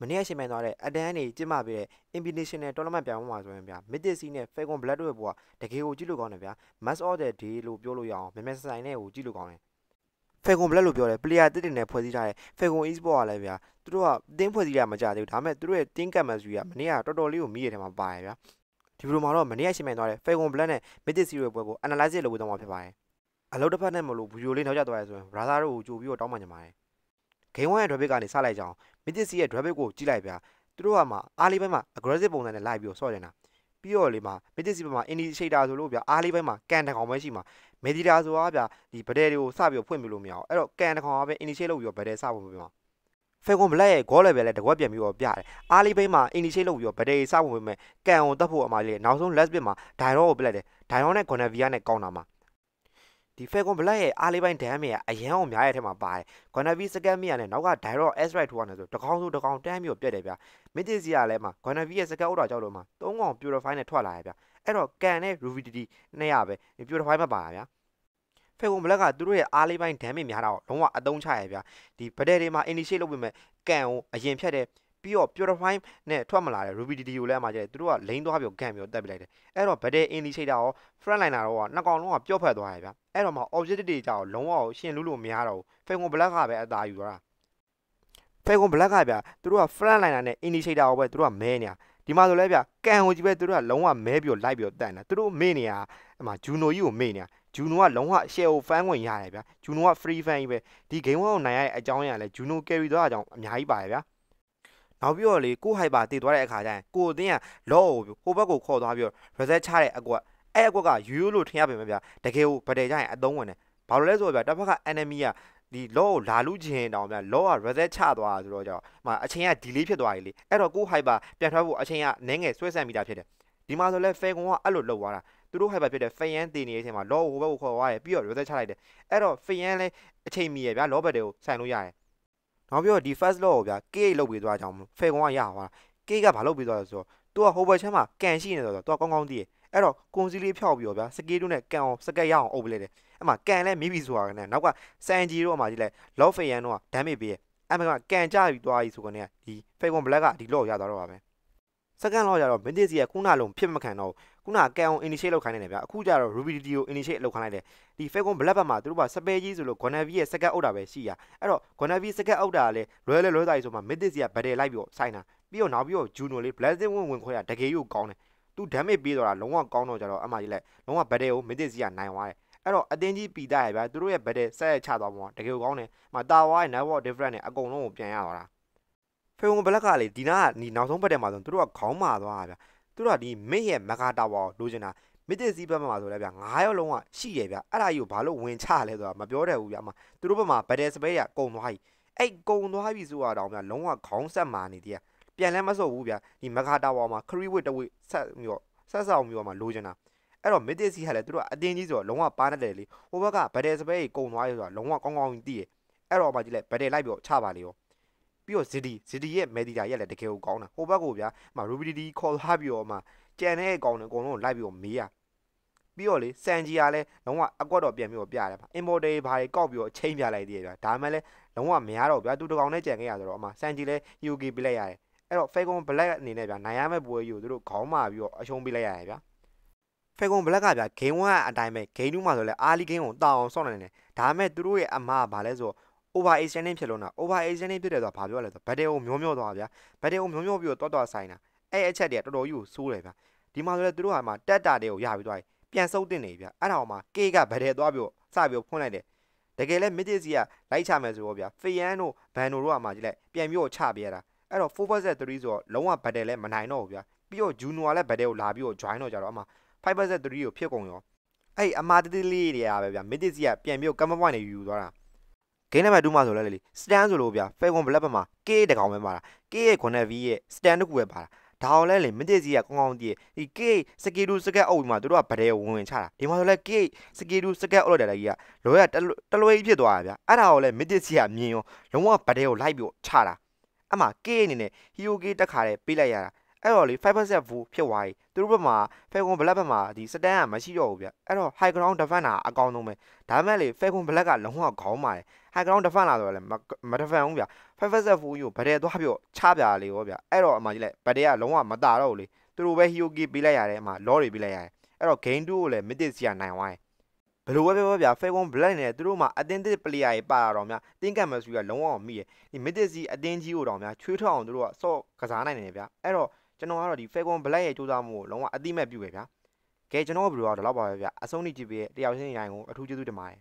မနေ့ကရှင်ပိုင်သွားတဲ့အတန်းနေကြစ်မှပြီးတဲ့ International Tournament ပြိုင်ပွဲမှာဆိုရင်ဗျာ Mythic C နဲ့ Falcon Black တို့ရဲ့ပွဲကတကယ်ကိုကြည့်လို့ကောင်းတယ်ဗျာ Match of the Day လို့ပြောလို့ရအောင်မြန်မြန်ဆိုင်နဲ့ကိုကြည့်လို့ကောင်းတယ် Falcon Black လို့ပြောတယ် player တစ်တင်နဲ့ဖွဲ့စည်းထားတဲ့ Falcon Esports ကလည်းဗျာသူတို့ကအတင်းဖွဲ့စည်းတာမကြသေးဘူးဒါပေမဲ့သူတို့ရဲ့ team chemistry ကမနေ့ကတော်တော်လေးကိုမိရထဲမှာပါတယ်ဗျာဒီလိုမှာတော့မနေ့ကရှင်ပိုင်သွားတဲ့ Falcon Black နဲ့ Mythic C တို့ရဲ့ပွဲကို analyze လုပ်ဖို့တောင်းမှာဖြစ်ပါတယ်အလုပ်တစ်ဖက်နဲ့မလို့ဗီဒီယိုလေးနောက်ကျသွားရဲဆိုရင် browser တို့ကိုကြိုပြီးတော့တောင်းပန်ကြပါတယ်ဂိမ်းဝမ်းရဲ့ traffic ကနေစလိုက်ကြအောင်မစ်တစ်စီရဲ့ traffic ကိုကြည့်လိုက်ဗျာသူတို့ကမှအားလေးပိုင်းမှာ aggressive ပုံစံနဲ့လိုက်ပြီးတော့ဆော့ကြနေတာပြီးတော့လေမှာမစ်တစ်စီဘက်မှာ initiator ဆိုလို့ဗျာအားလေးပိုင်းမှာကန်တကောင်ပဲရှိမှာမေဒီတာဆိုတာဗျာဒီဗဒဲတွေကိုစပြီးတော့ဖွင့်ပြလို့မရအောင်အဲ့တော့ကန်တကောင်ကပဲ initiate လုပ်ပြီးတော့ဗဒဲစဖို့မပြမှာ Falcon Black ရဲ့ goal level လည်းတကွက်ပြန်ပြီးတော့ပြတယ်။အားလေးဘိန်းမှာ initiate လုပ်ပြီးတော့ဗဒေးစဝင်ပေမဲ့ကန်အောင်တက်ဖို့အမှားလေးနောက်ဆုံး last bit မှာ Dairon ကိုပြလိုက်တယ်။ Dairon နဲ့ Gonavia နဲ့ကောင်းတာမှာဒီ Falcon Black ရဲ့အားလေးပိုင်း damage ကအရန်အောင်များရဲ့ထဲမှာပါတယ်။ Gunnavy second mid နဲ့နောက်က Direct S right ထိုးရတယ်ဆိုတကောင်ဆိုတကောင်တန်းပြီးတော့ပြတ်တယ်ဗျ။ Mid Asia လည်းမှာ Gunnavy ရဲ့ second ဥတော်ကြောက်လို့မှာ၃ကောင် Purify နဲ့ထွက်လာရဗျ။အဲ့တော့ Can နဲ့ Ruvidity နှစ်ရပဲ Purify မှာပါဗျာ။ Falcon Black ကသူတို့ရဲ့အားလေးပိုင်း damage များတာကိုလုံးဝအသုံးချရဗျာ။ဒီ battle တွေမှာ initiate လုပ်ပေးမဲ့ Can ကိုအရင်ဖြတ်တယ်။ပြီးတော့ purify နဲ့ထွက်မလာတဲ့ rubidy ကိုလည်းအမှကျတယ်သူတို့ကလိန်သွားပြီးတော့ကန်ပြီးတော့တက်ပြလိုက်တယ်အဲ့တော့ better in shader ရော front liner ရောနှစ်ကောင်လုံးကပျော့ဖက်သွားတယ်ဗျအဲ့တော့မှ objective တွေကြောင့်လုံးဝရှင်လူလို့မရတော့ဘူး falcon black ကပဲအသာယူသွားတာ falcon black ကဗျသူတို့က front liner နဲ့ in shader ရောပဲသူတို့ကမဲနေတာဒီမှာဆိုလဲဗျကန်ကိုကြီးပဲသူတို့ကလုံးဝမဲပြီးတော့လိုက်ပြီးတော့တန်တာသူတို့မေ့နေတာအမှဂျူနိုကြီးကိုမေ့နေတာဂျူနိုကလုံးဝရှယ်ကိုဖန်ဝင်ရတယ်ဗျာဂျူနိုက free fan ကြီးပဲဒီ game ကိုနိုင်ရတဲ့အကြောင်းအရာလဲဂျူနို carry သွားတာကြောင့်အများကြီးပါတယ်ဗျာနောက်ပြီးတော့လေကိုဟိုက်ပါတည်သွားတဲ့အခါကျရင်ကိုအသင်းကလော့ကိုဟိုဘက်ကိုခေါ်သွားပြီးတော့ reset ချတဲ့အကွက်အဲ့အကွက်ကရိုးရိုးလို့ထင်ရပေမဲ့ဗျာတကယ်ကိုဗတဲ့ကြရင်အသုံးဝင်တယ်ဘာလို့လဲဆိုတော့ဗျာတစ်ဖက်က enemy ကဒီ law ကိုလာလူခြင်းတောင်ဗျာ law က reset ချသွားဆိုတော့ကြောင့်ဟိုအချိန်က delay ဖြစ်သွားပြီလေအဲ့တော့ကို hyper ပြန်ထွက်ဖို့အချိန်ကနည်းငယ်ဆွဲဆန့်မိတာဖြစ်တယ်ဒီမှာဆိုလဲ fail ကောင်ကအဲ့လိုလောက်သွားတာသူတို့ hyper ဖြစ်တဲ့ fan တင်နေတဲ့အချိန်မှာ law ကိုဘက်ကိုခေါ်သွားတယ်ပြီးတော့ reset ချလိုက်တယ်အဲ့တော့ fan လဲအချိန်မီရဗျာ law ဘက်တွေကိုဆိုင်လို့ရတယ်နောက်ပြီးတော့ဒီ first law ကိုဗျာ K8 လောက်ပေးသွားကြအောင်မလို့ fail ကောင်ကရသွား K ကဘာလောက်ပေးသွားလဲဆိုတော့ तू က hover ချမ်းမှာကန်ရှိနေတယ်ဆိုတော့ तू ကကောင်းကောင်းသိတယ်အဲ့တော့ကွန်စီလေးဖြောက်ပြီးတော့ဗျာစကေးတို့နဲ့ကန်အောင်စကက်ရအောင်အုပ်ပလိုက်တယ်အဲ့မှာကန်လဲမိပြီဆိုတာကနေနောက်ကစန်ဂျီတို့အမှကြီးလဲ log fail ရန်တော့ damage ပေးတယ်အဲ့မှာကန်ကြပြီးသွားပြီဆိုကနေဒီ fail ကောင် black ကဒီ law ကိုရသွားတော့ပါပဲစက္ကန့်လောက်ကြတော့ Vintage ကခုနလုံးဖြစ်မခံတော့ခုနကံအောင် initiate လောက်ခိုင်းနေတယ်ဗျအခုကြတော့ Rubidity ကို initiate လောက်ခိုင်းလိုက်တယ်ဒီ Falcon Black ဘက်မှာသူတို့ကစပယ်ကြီးဆိုလို့ Gonavi ရဲ့စက္ကန့်အောက်တာပဲရှိရအဲ့တော့ Gonavi စက္ကန့်အောက်တာလည်းလွဲလဲလွဲတာကြီးဆိုမှ Vintage က battle လိုက်ပြီးတော့ဆိုင်တာပြီးတော့နောက်ပြီးတော့ Juno လေး Blazing ဝင်ဝင်ခွဲတာတကယ်ကြီးကိုကောင်းတယ်သူ damage ပေးတော့တာလုံးဝကောင်းတော့ကြတော့အမှကြီးလိုက်လုံးဝ battle ကို Vintage ကနိုင်သွားတယ်အဲ့တော့အတင်းကြီးပီတာရယ်ဗျာသူတို့ရဲ့ battle ဆက်ရချသွားပုံကတကယ်ကိုကောင်းတယ်။မှာတာဝါရဲ့ network different နဲ့အကုန်လုံးကိုပြန်ရသွားတာဖေဝွန်ဘလက်ကလေဒီနာကဒီနောက်ဆုံးပတ်တယ်မှာဆိုသူတို့ကခေါင်းမာသွားတာဗျသူတို့ကဒီမစ်ရဲ့မဂါတာဝါကိုလိုချင်တာမစ်တစ်စီးဘက်မှာဆိုလည်းဗျငါးရောက်လုံးကရှိတယ်ဗျအဲ့ဒါကြီးကိုဘာလို့ဝင်ချလဲဆိုတာမပြောတတ်ဘူးဗျအမသူတို့ဘက်မှာဘယ်တယ်စပယ်ကကုံသွားပြီအဲ့ကုံသွားပြီဆိုတာတောင်ဗျလုံးဝခေါင်းဆက်မာနေတည်းကပြန်လဲမစော့ဘူးဗျဒီမဂါတာဝါမှာခရီးဝစ်တဝစ်ဆက်ပြီးတော့ဆက်ဆောင်ပြီးတော့မှလိုချင်တာအဲ့တော့မစ်တစ်စီးကလည်းသူတို့ကအတင်းကြီးဆိုတော့လုံးဝပါနေတယ်လေဟိုဘက်ကဘယ်တယ်စပယ်ကြီးကုံသွားပြီဆိုတာလုံးဝကောင်းကောင်းသိတယ်အဲ့တော့မှကြည့်လိုက်ဘယ်တယ်လိုက်ပြီးတော့ချပါလေရောပြီးတော့ Zidi Zidi ရဲ့ Medida ရဲ့လည်းတကယ်ကိုကောင်းတာဟိုဘက်ကိုဗျာအမ Rubidity call လာပြီးတော့အမကြံတဲ့အကောင်တွေအကုန်လုံးလိုက်ပြီးတော့မေးရပြီးတော့လေစန်ဂျီကလည်းလုံးဝအကွက်တော့ပြန်ပြီးတော့ပြရတယ်ဗျ Importer ဘာတွေကောက်ပြီးတော့ချိန်ပြလိုက်သေးတယ်ဗျာဒါမှလည်းလုံးဝမရတော့ဗျာသူတကောင်နဲ့ကြံခဲ့ရဆိုတော့အမစန်ဂျီလည်း UK ပြလိုက်ရတယ်အဲ့တော့ Falcon Black အနေနဲ့ဗျာနိုင်ရမယ့်ပွဲကြီးကိုသူတို့ခေါင်းမာပြီးတော့အရှုံးပေးလိုက်ရတယ်ဗျာ Falcon Black ကဗျာ game 1အတိုင်းပဲ game 2မှာဆိုလဲ early game ကိုတောင်းအောင်ဆော့နိုင်တယ်ဒါပေမဲ့သူတို့ရဲ့အမှားကဘာလဲဆိုတော့ over extending ဖြစ်လို့နော် over extending ဖြစ်တယ်ဆိုတာဘာပြောလဲဆိုတော့ battery ကိုမျောမျောသွားဗျာ battery ကိုမျောမျောပြီးတော့တွတ်တွတ်ဆိုင်တာအဲ့အချက်တွေကတော်တော်ကြီးကိုစိုးတယ်ဗျာဒီမှာဆိုလဲသူတို့ဟာမှာတက်တာတွေကိုရပြီးသွားပြီပြန်ဆုပ်တင်နေပြီဗျာအဲ့ဒါအောင်မှာ K က battery သွားပြီးတော့စပြီးတော့ဖွင့်လိုက်တယ်တကယ်လဲ mid sea ကလိုက်ချမယ်ဆိုတော့ဗျာ fan တို့ ban တို့ကမှကြည့်လိုက်ပြန်ပြီးတော့ချပြရတာအဲ့တော့4% 3ဆိုတော့လုံးဝ battery လဲမနိုင်တော့ဘူးဗျာပြီးတော့ junior လည်း battery ကိုလာပြီးတော့ join တော့ကြတော့အမှ5% 3ကိုဖြစ်ကုန်ရောအဲ့အမာတတိလေးတွေကပဲဗျာ mid sea ကပြန်ပြီးတော့ command point တွေယူသွားတာဂိမ်းနံပါတ်2မှာဆိုလဲလေ stand ဆိုလို့ဗျာ favon black ဘက်မှာ k တကောင်ပဲပါတာ k ရဲ့ corner v ရဲ့ stand တစ်ခုပဲပါတာဒါအောင်လဲလေမင်းကြီးကကောင်းကောင်းကြည့်ဒီ k စကေတူစကက်အုပ်မှာတို့ကဗဒဲဝင်ဝင်ချတာဒီမှာဆိုလဲ k စကေတူစကက်အုပ်လိုက်တာကြီးကလောရတလွဲကြီးဖြစ်သွားတာဗျာအဲ့ဒါအောင်လဲမင်းကြီးကမြင်ရောလုံးဝဗဒဲကိုလိုက်ပြီးချတာအမှ k အနေနဲ့ hioke တက်ခါတဲ့ပေးလိုက်ရတာအဲ့တော့လေ5% view ဖြစ်သွားပြီသူတို့ဘက်မှာ Falcon Black ဘက်မှာဒီ stand ကမရှိတော့ဘူးဗျအဲ့တော့ high ground defender အကောင်းဆုံးပဲဒါမှမဟုတ်လေ Falcon Black ကလုံးဝခေါင်းပါတယ် high ground defender ဆိုတော့လေမ defend ဘူးဗျ5% view ကိုဗတဲ့သွားပြောချပြလေရောဗျအဲ့တော့အမှကြီးလေဗတဲ့ကလုံးဝမတာတော့ဘူးလေသူတို့ပဲ hero key ပေးလိုက်ရတယ်အမှ law တွေပေးလိုက်ရတယ်အဲ့တော့ game 2ကိုလည်း mythic စီကနိုင်သွားတယ်ဘယ်လိုပဲပြောပြောဗျာ Falcon Black နဲ့သူတို့မှာအတင်းတစ် player တွေပါတာတော့များတင်းကမ်မဆူကလုံးဝမမိရဒီ Mythic စီအတင်းကြီးကိုတော့များချွေးထောက်အောင်သူတို့ကစော့ကစားနိုင်နေတယ်ဗျာအဲ့တော့ကျွန်တော်ကတော့ဒီ Falcon Black ရဲ့စူးစမ်းမှုကိုလုံးဝအတိမတ်ပြုပဲဗျာကဲကျွန်တော်ဗီဒီယိုကတော့လောက်ပါပဲဗျာအဆုံးထိကြည့်ပြီးတဲ့တယောက်ချင်းရိုင်းကိုအထူးကျေးဇူးတင်ပါတယ်